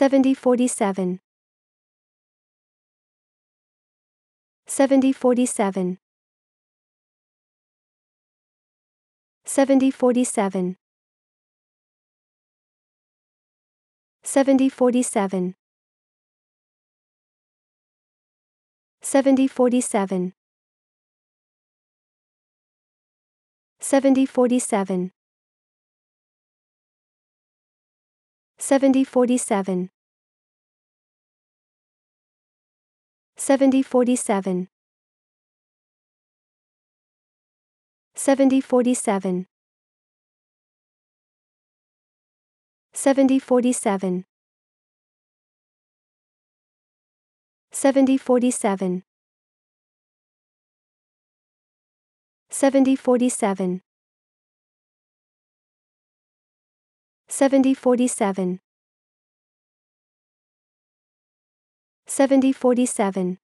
7047 7047 7047 7047 7047 7047 7047 7047 7047 7047 7047 7047 7047 7047